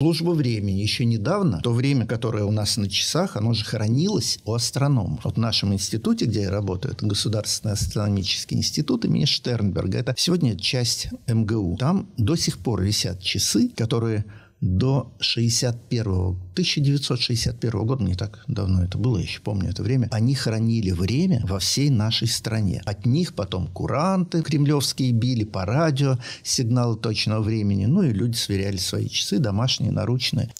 Служба времени еще недавно, то время, которое у нас на часах, оно же хранилось у астрономов. Вот в нашем институте, где я работаю, это Государственный астрономический институт имени Штернберга, это сегодня часть МГУ. Там до сих пор висят часы, которые до 61 1961 года, не так давно это было, я еще помню это время, они хранили время во всей нашей стране. От них потом куранты кремлевские били по радио, сигналы точного времени, ну и люди сверяли свои часы, домашние, наручные.